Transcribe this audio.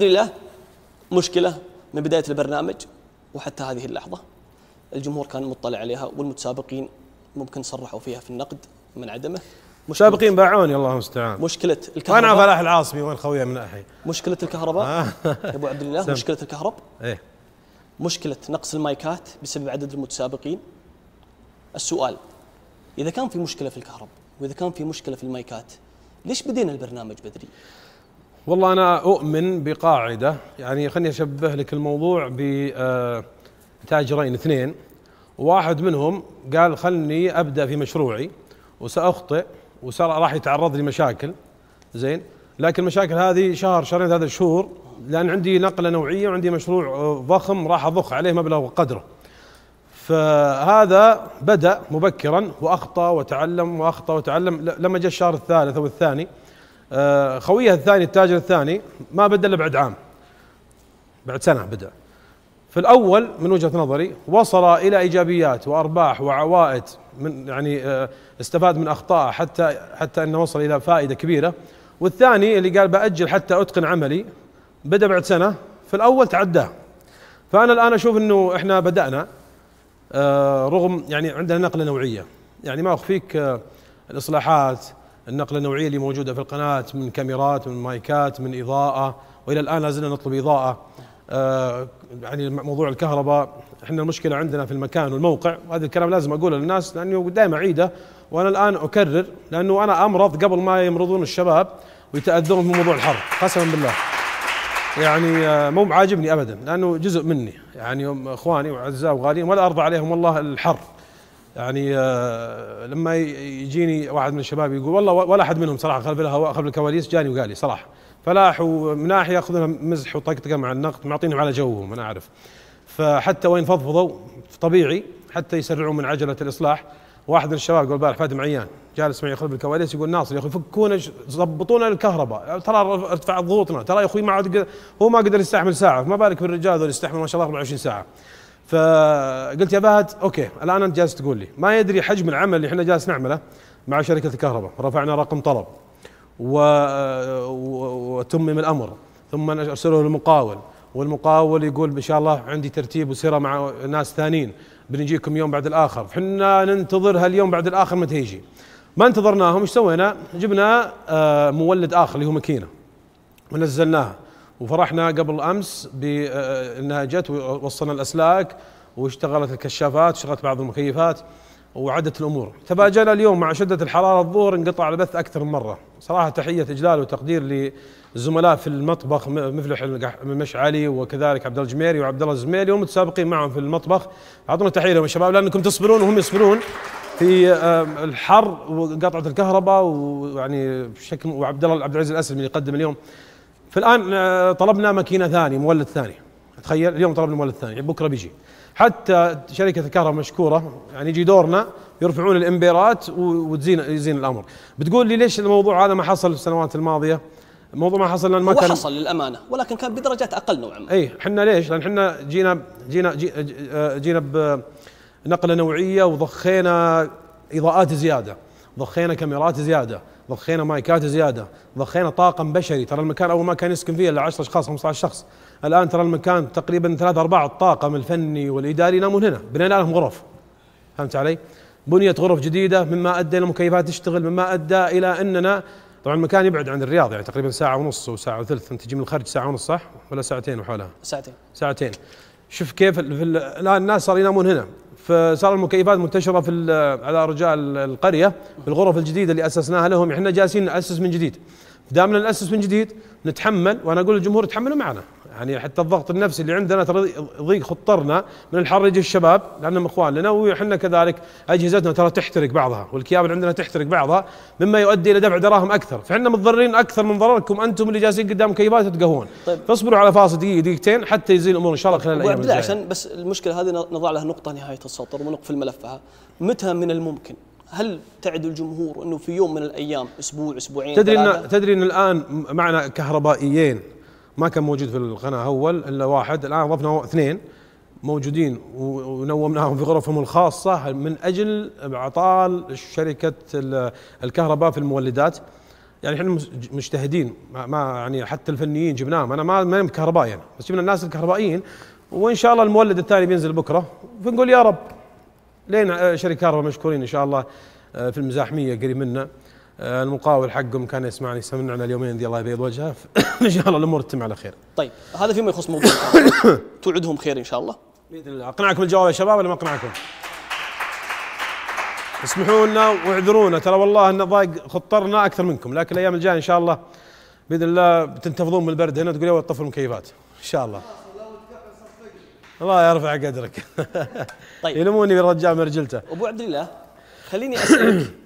الحمد لله مشكلة من بداية البرنامج وحتى هذه اللحظة الجمهور كان مطلع عليها والمتسابقين ممكن صرحوا فيها في النقد من عدمه متسابقين باعوني الله المستعان مشكلة الكهرباء انا فلاح العاصمي وين خويه من الحين مشكلة الكهرباء آه. يا ابو عبد الله مشكلة الكهرباء ايه مشكلة نقص المايكات بسبب عدد المتسابقين السؤال إذا كان في مشكلة في الكهرباء وإذا كان في مشكلة في المايكات ليش بدينا البرنامج بدري؟ والله انا اؤمن بقاعده يعني خليني اشبه لك الموضوع ب آه، تاجرين اثنين واحد منهم قال خلني ابدا في مشروعي وساخطئ وراح يتعرض لي مشاكل زين لكن المشاكل هذه شهر شهرين هذا شهور لان عندي نقله نوعيه وعندي مشروع آه، ضخم راح اضخ عليه مبلغ وقدره فهذا بدا مبكرا واخطا وتعلم واخطا وتعلم لما جاء الشهر الثالث او الثاني آه، خويه الثاني التاجر الثاني ما بدا الا بعد عام بعد سنه بدا في الاول من وجهه نظري وصل الى ايجابيات وارباح وعوائد من يعني آه، استفاد من اخطائه حتى حتى انه وصل الى فائده كبيره والثاني اللي قال باجل حتى اتقن عملي بدا بعد سنه في الاول تعداه فانا الان اشوف انه احنا بدانا آه، رغم يعني عندنا نقله نوعيه يعني ما اخفيك الاصلاحات النقله النوعيه اللي موجوده في القناه من كاميرات من مايكات من اضاءه والى الان لازلنا نطلب اضاءه آه يعني موضوع الكهرباء احنا المشكله عندنا في المكان والموقع وهذا الكلام لازم اقوله للناس لانه دائما اعيده وانا الان اكرر لانه انا امرض قبل ما يمرضون الشباب ويتاذون من موضوع الحر قسما بالله يعني آه، مو عاجبني ابدا لانه جزء مني يعني اخواني واعزاء وغاليين ولا ارضى عليهم والله الحر يعني آه، لما يجيني واحد من الشباب يقول والله ولا احد منهم صراحه خلف الهواء خلف الكواليس جاني وقال لي صراحه فلاح ومن ناحيه ياخذون مزح وطقطقه مع النقد معطينهم على جوهم انا اعرف فحتى وين فضفضوا طبيعي حتى يسرعوا من عجله الاصلاح واحد من الشباب يقول البارح فهد معيان جالس معي خلف الكواليس يقول ناصر يا اخي فكونا ضبطونا الكهرباء ترى ارتفعت ضغوطنا ترى يا اخوي ما عاد هو ما قدر يستحمل ساعه ما بالك بالرجال ذول يستحمل ما شاء الله 24 ساعه فقلت يا فهد اوكي الان انت جالس تقول لي ما يدري حجم العمل اللي احنا جالس نعمله مع شركه الكهرباء رفعنا رقم طلب و... وتمم الامر ثم ارسله للمقاول والمقاول يقول ان شاء الله عندي ترتيب وسيره مع ناس ثانيين بنجيكم يوم بعد الاخر احنا ننتظر هاليوم بعد الاخر متى يجي ما انتظرناهم ايش سوينا جبنا آه، مولد اخر اللي هو ماكينه ونزلناها وفرحنا قبل امس بانها آه، آه، جت ووصلنا الاسلاك واشتغلت الكشافات واشتغلت بعض المكيفات وعدت الامور تفاجئنا اليوم مع شده الحراره الظهر انقطع البث اكثر من مره صراحه تحيه اجلال وتقدير للزملاء في المطبخ مفلح المشعلي وكذلك عبد الله الجميري وعبد الله الزميلي ومتسابقين معهم في المطبخ اعطونا تحيه لهم الشباب لانكم تصبرون وهم يصبرون في آه، الحر وقطعه الكهرباء ويعني بشكل وعبد الله عبد العزيز الاسلم اللي يقدم اليوم فالان آه، طلبنا ماكينه ثانيه مولد ثاني تخيل اليوم طلبنا مولد ثاني بكره بيجي حتى شركه الكهرباء مشكوره يعني يجي دورنا يرفعون الامبيرات وتزين يزين الامر بتقول لي ليش الموضوع هذا ما حصل في السنوات الماضيه الموضوع ما حصل لان ما كان حصل للامانه ولكن كان بدرجات اقل نوعا ما اي احنا ليش؟ لان احنا جينا جينا آه، جينا, جينا بنقله نوعيه وضخينا اضاءات زياده ضخينا كاميرات زياده ضخينا مايكات زياده ضخينا طاقم بشري ترى المكان اول ما كان يسكن فيه الا 10 اشخاص 15 شخص الان ترى المكان تقريبا ثلاث ارباع الطاقم الفني والاداري ينامون هنا بنينا لهم غرف فهمت علي؟ بنيت غرف جديده مما ادى الى مكيفات تشتغل مما ادى الى اننا طبعا المكان يبعد عن الرياض يعني تقريبا ساعه ونص وساعه وثلث انت تجي من الخرج ساعه ونص صح ولا ساعتين وحولها؟ ساعتين ساعتين شوف كيف الان الناس صاروا ينامون هنا فصار المكيفات منتشره في على رجال القريه في الغرف الجديده اللي اسسناها لهم احنا جالسين ناسس من جديد دامنا ناسس من جديد نتحمل وانا اقول للجمهور تحملوا معنا يعني حتى الضغط النفسي اللي عندنا ترى يضيق خطرنا من الحر يجي الشباب لانهم اخوان لنا وحنا كذلك اجهزتنا ترى تحترق بعضها والكياب اللي عندنا تحترق بعضها مما يؤدي الى دفع دراهم اكثر فاحنا متضررين اكثر من ضرركم انتم اللي جالسين قدام كيبات تتقهون طيب فاصبروا على فاصل دقيقه دقيقتين حتى يزيل الامور ان شاء الله خلال الايام الجايه عشان بس المشكله هذه نضع لها نقطه نهايه السطر ونقفل ملفها متى من الممكن هل تعد الجمهور انه في يوم من الايام اسبوع اسبوعين تدري ان تدري ان الان معنا كهربائيين ما كان موجود في القناه اول الا واحد الان اضفنا اثنين موجودين ونومناهم في غرفهم الخاصه من اجل اعطال شركه الكهرباء في المولدات يعني احنا مجتهدين ما يعني حتى الفنيين جبناهم انا ما ما كهربائي انا بس جبنا الناس الكهربائيين وان شاء الله المولد الثاني بينزل بكره فنقول يا رب لين شركه كهرباء مشكورين ان شاء الله آه، في المزاحميه قريب منا آه، المقاول حقهم كان يسمعني يسمعنا اليومين ذي الله يبيض وجهه ان شاء الله الامور تتم على خير. طيب هذا فيما يخص موضوع توعدهم خير ان شاء الله. باذن الله اقنعكم الجواب يا شباب ولا ما اقنعكم؟ اسمحوا لنا واعذرونا ترى والله ان ضايق خطرنا اكثر منكم لكن الايام الجايه ان شاء الله باذن الله بتنتفضون من البرد هنا تقول يا طفوا المكيفات ان شاء الله. الله يرفع قدرك. طيب يلموني بالرجال مرجلته. ابو عبد الله خليني اسالك